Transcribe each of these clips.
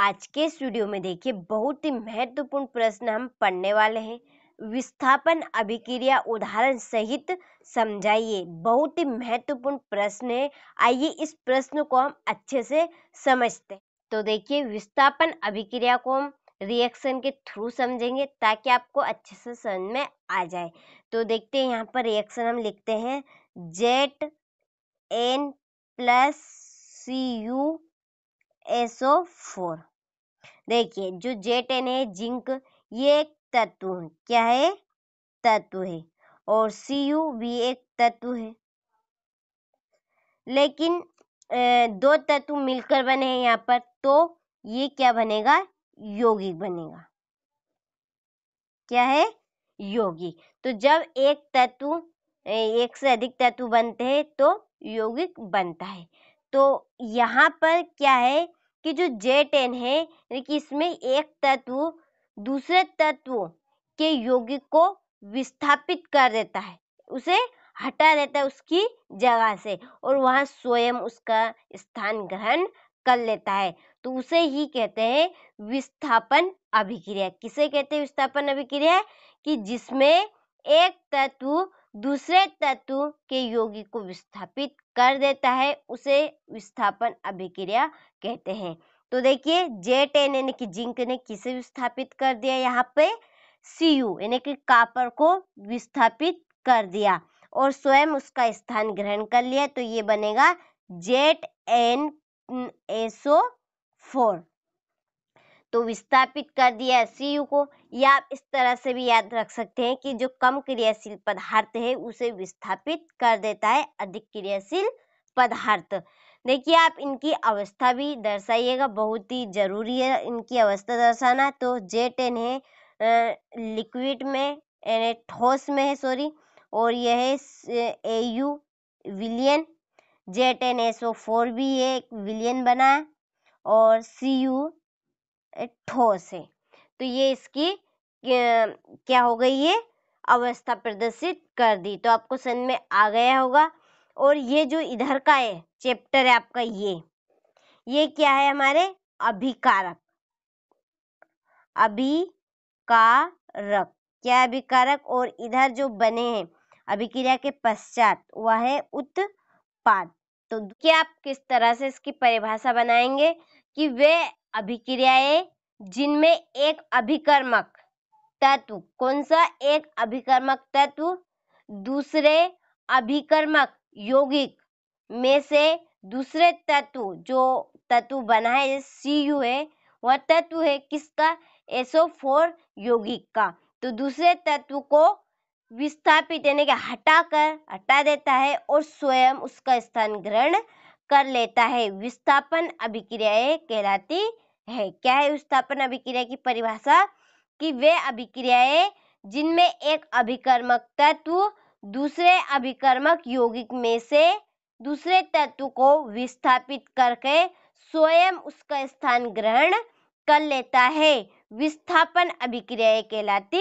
आज के इस वीडियो में देखिए बहुत ही महत्वपूर्ण प्रश्न हम पढ़ने वाले हैं विस्थापन अभिक्रिया उदाहरण सहित समझाइए बहुत ही महत्वपूर्ण प्रश्न है आइए इस प्रश्न को हम अच्छे से समझते हैं तो देखिए विस्थापन अभिक्रिया को हम रिएक्शन के थ्रू समझेंगे ताकि आपको अच्छे से समझ में आ जाए तो देखते हैं यहाँ पर रिएक्शन हम लिखते हैं Z N plus C U SO four देखिए जो जे टेन है जिंक ये एक तत्व है क्या है तत्व है और सी यू भी एक तत्व है लेकिन दो तत्व मिलकर बने हैं यहाँ पर तो ये क्या बनेगा यौगिक बनेगा क्या है यौगिक तो जब एक तत्व एक से अधिक तत्व बनते हैं तो यौगिक बनता है तो यहाँ पर क्या है कि जो J10 है कि इसमें एक तत्व दूसरे तत्व के यौगिक को विस्थापित कर देता है उसे हटा देता है उसकी जगह से और वहाँ स्वयं उसका स्थान ग्रहण कर लेता है तो उसे ही कहते हैं विस्थापन अभिक्रिया किसे कहते हैं विस्थापन अभिक्रिया कि जिसमें एक तत्व दूसरे तत्व के यौगिक को विस्थापित कर देता है उसे विस्थापन अभिक्रिया कहते हैं तो देखिए जे टेन यानी कि जिंक ने किसे विस्थापित कर दिया यहाँ पे सी यू यानी कि कापर को विस्थापित कर दिया और स्वयं उसका स्थान ग्रहण कर लिया तो ये बनेगा जेट एन एसओ फोर तो विस्थापित कर दिया सी यू को या आप इस तरह से भी याद रख सकते हैं कि जो कम क्रियाशील पदार्थ है उसे विस्थापित कर देता है अधिक क्रियाशील पदार्थ देखिए आप इनकी अवस्था भी दर्शाइएगा बहुत ही ज़रूरी है इनकी अवस्था दर्शाना तो जे टेन है लिक्विड में एन ठोस में है सॉरी और यह है ए यू विलियन Z ten S O four भी है एक विलियन बना है और सी यू ठोस है तो ये इसकी क्या हो गई ये अवस्था प्रदर्शित कर दी तो आपको सन में आ गया होगा और ये जो इधर का है चैप्टर है आपका ये ये क्या है हमारे अभिकारक अभिकारक क्या अभिकारक और इधर जो बने हैं अभिक्रिया के पश्चात वह है उत्पाद तो क्या आप किस तरह से इसकी परिभाषा बनाएंगे कि वे अभिक्रियाएं जिनमें एक अभिकर्मक तत्व कौन सा एक अभिकर्मक तत्व दूसरे अभिकर्मक यौगिक में से दूसरे तत्व जो तत्व बना है सी यू है वह तत्व है किसका एसओ फोर यौगिक का तो दूसरे तत्व को विस्थापित यानी कि कर हटा देता है और स्वयं उसका स्थान ग्रहण कर लेता है विस्थापन अभिक्रिया कहलाती है क्या है विस्थापन अभिक्रिया की परिभाषा कि वे अभिक्रियाएं जिनमें एक अभिकर्मक तत्व दूसरे अभिकर्मक यौगिक में से दूसरे तत्व को विस्थापित करके स्वयं उसका स्थान ग्रहण कर लेता है विस्थापन अभिक्रिया कहलाती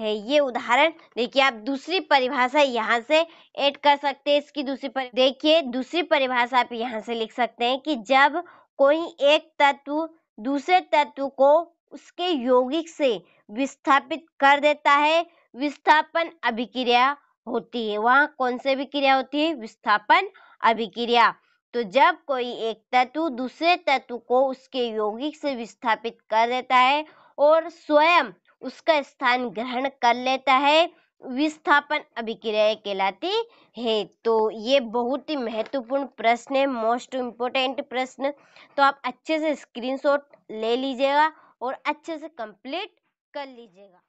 है ये उदाहरण देखिए आप दूसरी परिभाषा यहाँ से ऐड कर सकते हैं इसकी दूसरी पर देखिए दूसरी परिभाषा आप यहाँ से लिख सकते हैं कि जब कोई एक तत्व दूसरे तत्व को उसके यौगिक से विस्थापित कर देता है विस्थापन अभिक्रिया होती है वहाँ कौन से अभिक्रिया होती है विस्थापन अभिक्रिया तो जब कोई एक तत्व दूसरे तत्व को उसके यौगिक से विस्थापित कर देता है और स्वयं उसका स्थान ग्रहण कर लेता है विस्थापन अभिक्रिया कहलाती है तो ये बहुत ही महत्वपूर्ण प्रश्न है मोस्ट इम्पोर्टेंट प्रश्न तो आप अच्छे से स्क्रीनशॉट ले लीजिएगा और अच्छे से कंप्लीट कर लीजिएगा